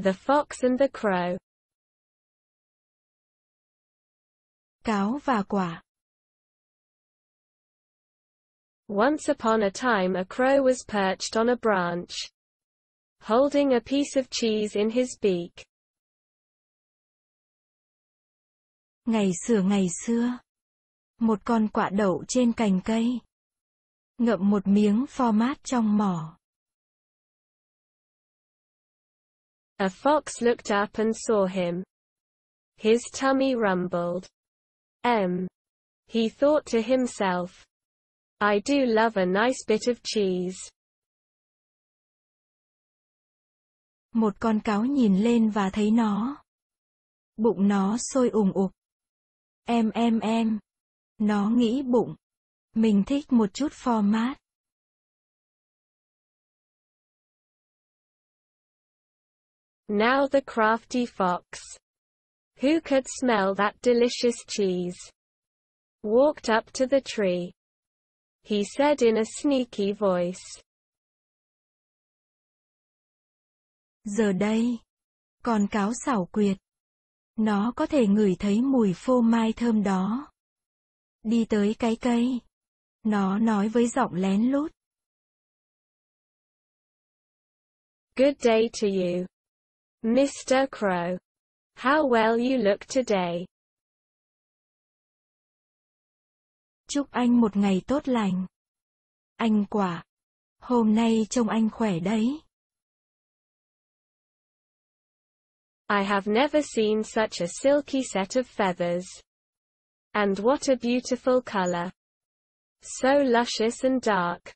The Fox and the Crow. Cáo và quả. Once upon a time a crow was perched on a branch, holding a piece of cheese in his beak. Ngày xưa ngày xưa, một con quả đậu trên cành cây, ngậm một miếng format trong mỏ. A fox looked up and saw him. His tummy rumbled. M. He thought to himself. I do love a nice bit of cheese. Một con cáo nhìn lên và thấy nó. Bụng nó sôi ủng ục. Em em em. Nó nghĩ bụng. Mình thích một chút format. Now the crafty fox. Who could smell that delicious cheese? Walked up to the tree. He said in a sneaky voice. Giờ đây, con cáo xảo quyệt. Nó có thể ngửi thấy mùi phô mai thơm đó. Đi tới cái cây. Nó nói với giọng lén lút. Good day to you. Mr. Crow. How well you look today. Chúc anh một ngày tốt lành. Anh quả. Hôm nay trông anh khỏe đấy. I have never seen such a silky set of feathers. And what a beautiful color. So luscious and dark.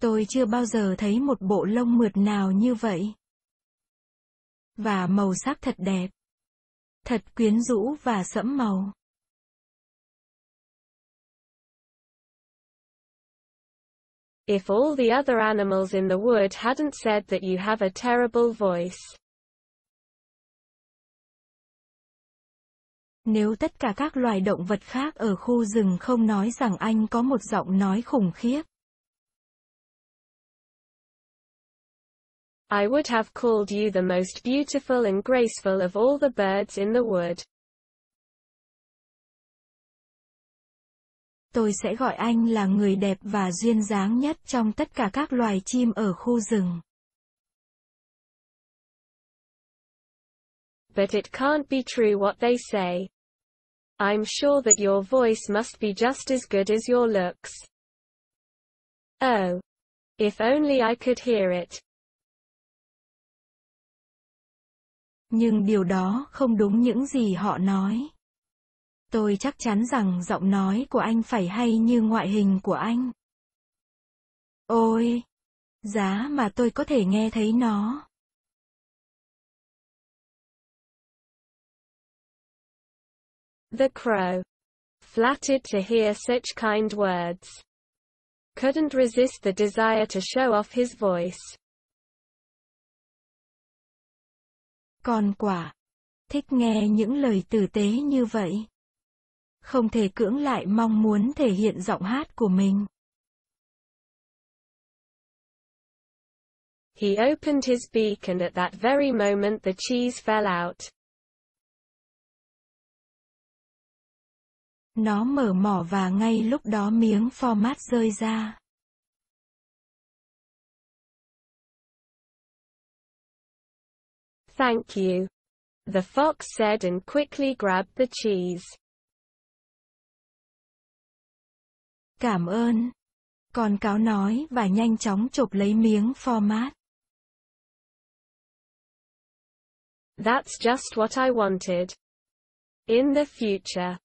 Tôi chưa bao giờ thấy một bộ lông mượt nào như vậy. Và màu sắc thật đẹp. Thật quyến rũ và sẫm màu. If all the other animals in the wood hadn't said that you have a terrible voice. Nếu tất cả các loài động vật khác ở khu rừng không nói rằng anh có một giọng nói khủng khiếp. I would have called you the most beautiful and graceful of all the birds in the wood. Tôi sẽ gọi anh là người đẹp và duyên dáng nhất trong tất cả các loài chim ở khu rừng. But it can't be true what they say. I'm sure that your voice must be just as good as your looks. Oh. If only I could hear it. Nhưng điều đó không đúng những gì họ nói. Tôi chắc chắn rằng giọng nói của anh phải hay như ngoại hình của anh. Ôi! Giá mà tôi có thể nghe thấy nó. The Crow. Flattered to hear such kind words. Couldn't resist the desire to show off his voice. Con quả. Thích nghe những lời tử tế như vậy. Không thể cưỡng lại mong muốn thể hiện giọng hát của mình. He opened his beak and at that very moment the cheese fell out. Nó mở mỏ và ngay lúc đó miếng format rơi ra. Thank you. The fox said and quickly grabbed the cheese. Cảm ơn. Con cáo nói và nhanh chóng chộp lấy miếng format. That's just what I wanted. In the future.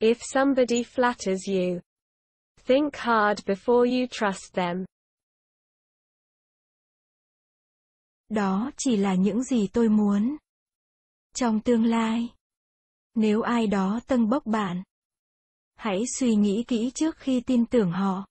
If somebody flatters you. Think hard before you trust them. Đó chỉ là những gì tôi muốn. Trong tương lai, nếu ai đó tâng bốc bạn, hãy suy nghĩ kỹ trước khi tin tưởng họ.